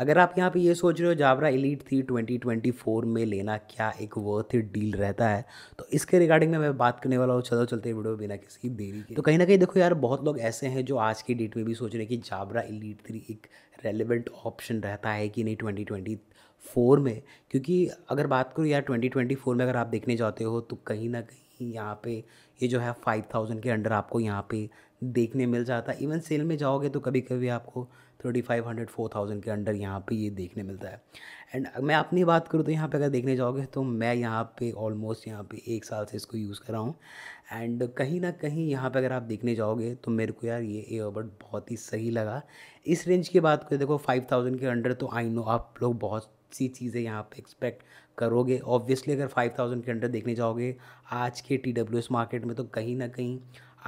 अगर आप यहाँ पे ये सोच रहे हो जाबरा इलीट थी 2024 में लेना क्या एक वर्थ डील रहता है तो इसके रिगार्डिंग में मैं बात करने वाला हूँ चलो चलते वीडियो बिना किसी देरी के तो कहीं ना कहीं देखो यार बहुत लोग ऐसे हैं जो आज की डेट में भी सोच रहे हैं कि जाबरा इलीट थ्री एक रेलिवेंट ऑप्शन रहता है कि नहीं ट्वेंटी ट्वेंटी फोर में क्योंकि अगर बात करूँ यार ट्वेंटी ट्वेंटी फोर में अगर आप देखने जाते हो तो कहीं ना कहीं यहाँ पे ये जो है फाइव थाउजेंड के अंडर आपको यहाँ पे देखने मिल जाता है इवन सेल में जाओगे तो कभी कभी आपको thirty five hundred four thousand के अंडर यहाँ पे ये देखने मिलता है एंड मैं अपनी बात करूँ तो यहाँ पे अगर देखने जाओगे तो मैं यहाँ पे ऑलमोस्ट यहाँ पे एक साल से इसको यूज़ कर रहा हूँ एंड कहीं ना कहीं यहाँ पे अगर आप देखने जाओगे तो मेरे को यार ये एयरबड बहुत ही सही लगा इस रेंज की बात करें देखो फाइव थाउजेंड के अंडर तो आई नो आप लोग बहुत सी चीज़ें यहाँ पे एक्सपेक्ट करोगे ऑब्वियसली अगर फाइव थाउजेंड के अंडर देखने जाओगे आज के टी डब्ल्यू एस मार्केट में तो कहीं ना कहीं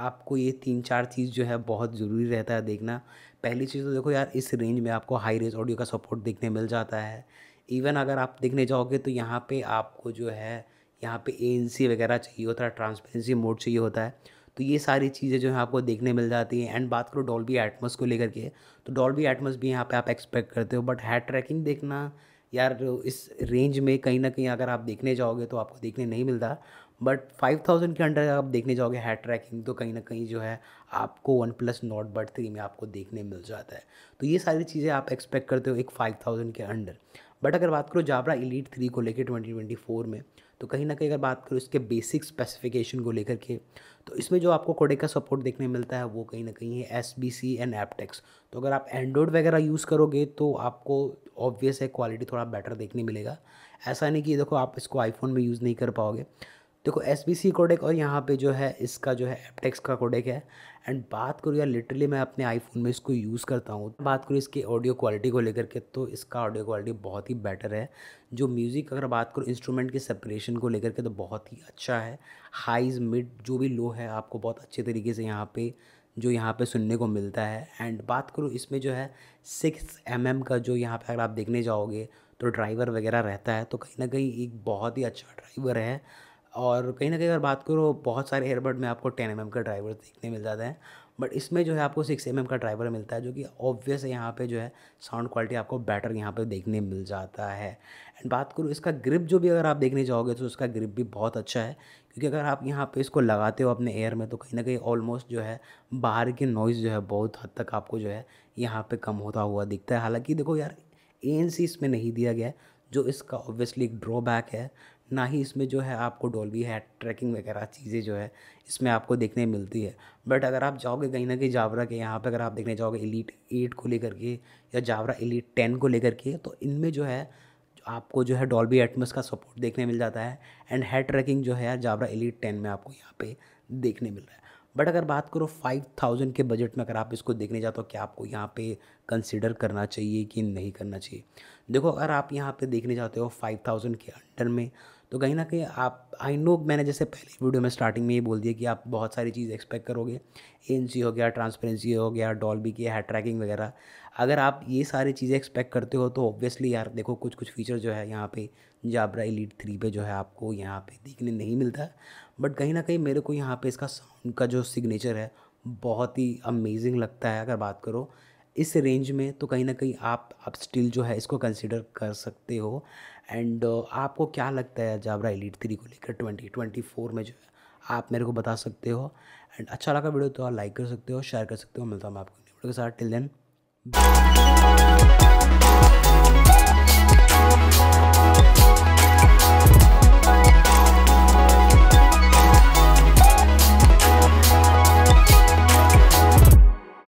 आपको ये तीन चार चीज़ जो है बहुत ज़रूरी रहता है देखना पहली चीज़ तो देखो यार इस रेंज में आपको हाई रेंज ऑडियो का सपोर्ट देखने मिल जाता है इवन अगर आप देखने जाओगे तो यहाँ पे आपको जो है यहाँ पे ए वगैरह चाहिए होता है ट्रांसपेरेंसी मोड चाहिए होता है तो ये सारी चीज़ें जो है आपको देखने मिल जाती हैं एंड बात करो डॉल्बी एटमस को लेकर के तो डॉल्बी एटमस भी यहाँ पे आप एक्सपेक्ट करते हो बट हैड ट्रैकिंग देखना यार इस रेंज में कहीं ना कहीं अगर आप देखने जाओगे तो आपको देखने नहीं मिलता बट फाइव थाउजेंड के अंडर आप देखने जाओगे हैड ट्रैकिंग तो कहीं ना कहीं जो है आपको one plus Nord Buds three में आपको देखने मिल जाता है तो ये सारी चीज़ें आप एक्सपेक्ट करते हो एक फाइव थाउजेंड के अंडर बट अगर बात करो जाबरा इलीट थ्री को लेकर ट्वेंटी ट्वेंटी फोर में तो कहीं ना कहीं अगर बात करो इसके बेसिक स्पेसिफिकेशन को लेकर के तो इसमें जो आपको कोडे का सपोर्ट देखने मिलता है वो कहीं ना कहीं है S B C and aptX तो अगर आप एंड्रॉयड वगैरह यूज़ करोगे तो आपको ऑब्वियस है क्वालिटी थोड़ा बेटर देखने मिलेगा ऐसा नहीं कि देखो आप इसको आईफोन में यूज़ नहीं कर पाओगे देखो एस बी सी कोडेक और यहाँ पे जो है इसका जो है एपटेक्स का कोडेक है एंड बात करूँ यार लिटरली मैं अपने आईफोन में इसको यूज़ करता हूँ बात करूँ इसकी ऑडियो क्वालिटी को लेकर के तो इसका ऑडियो क्वालिटी बहुत ही बेटर है जो म्यूज़िक अगर बात करूँ इंस्ट्रूमेंट के सेपरेशन को लेकर के तो बहुत ही अच्छा है हाईज मिड जो भी लो है आपको बहुत अच्छे तरीके से यहाँ पे जो यहाँ पे सुनने को मिलता है एंड बात करूँ इसमें जो है सिक्स एम mm का जो यहाँ पे अगर आप देखने जाओगे तो ड्राइवर वगैरह रहता है तो कहीं ना कहीं एक बहुत ही अच्छा ड्राइवर है और कहीं ना कहीं अगर बात करो बहुत सारे एयरबड में आपको टेन एम का ड्राइवर देखने मिल जाता है बट इसमें जो है आपको सिक्स एम का ड्राइवर मिलता है जो कि ऑब्वियस है यहाँ पे जो है साउंड क्वालिटी आपको बेटर यहाँ पे देखने मिल जाता है एंड बात करो इसका ग्रिप जो भी अगर आप देखने जाओगे तो उसका ग्रिप भी बहुत अच्छा है क्योंकि अगर आप यहाँ पे इसको लगाते हो अपने एयर में तो कहीं ना कहीं ऑलमोस्ट जो है बाहर की नॉइज़ जो है बहुत हद तक आपको जो है यहाँ पर कम होता हुआ दिखता है हालाँकि देखो यार ए इसमें नहीं दिया गया है जो इसका ऑब्वियसली एक ड्रॉबैक है ना ही इसमें जो है आपको डॉल्वी है ट्रैकिंग वगैरह चीज़ें जो है इसमें आपको देखने मिलती है बट अगर आप जाओगे कहीं ना कहीं जावरा के यहाँ पे अगर आप देखने जाओगे एलिट एट को लेकर के या जावरा एलिट टेन को लेकर के तो इनमें जो है आपको जो है डॉल्बी एटमस का सपोर्ट देखने मिल जाता है एंड हेड ट्रैकिंग जो है जावरा एलीट टेन में आपको यहाँ पे देखने मिल रहा है बट अगर बात करो फाइव थाउजेंड के बजट में अगर आप इसको देखने जाते हो क्या आपको यहाँ पे कंसिडर करना चाहिए कि नहीं करना चाहिए देखो अगर आप यहाँ पे देखने जाते हो फाइव थाउजेंड के अंडर में तो कहीं ना कहीं आप आई नो मैंने जैसे पहले वीडियो में स्टार्टिंग में ये बोल दिया कि आप बहुत सारी चीज़ एक्सपेक्ट करोगे ए हो गया ट्रांसपेरेंसी हो गया भी की है ट्रैकिंग वगैरह अगर आप ये सारी चीज़ें एक्सपेक्ट करते हो तो ऑब्वियसली यार देखो कुछ कुछ फीचर जो है यहाँ पे जाबरा इलीट थ्री पे जो है आपको यहाँ पे देखने नहीं मिलता बट कहीं ना कहीं मेरे को यहाँ पे इसका साउंड का जो सिग्नेचर है बहुत ही अमेजिंग लगता है अगर बात करो इस रेंज में तो कहीं ना कहीं आप आप स्टिल जो है इसको कंसिडर कर सकते हो एंड uh, आपको क्या लगता है जाबरा एलिट थ्री को लेकर ट्वेंटी ट्वेंटी फोर में जो है आप मेरे को बता सकते हो एंड अच्छा लगा वीडियो तो आप लाइक कर सकते हो शेयर कर सकते हो मिलता हूँ मैं आपको वीडियो के साथ टिल देन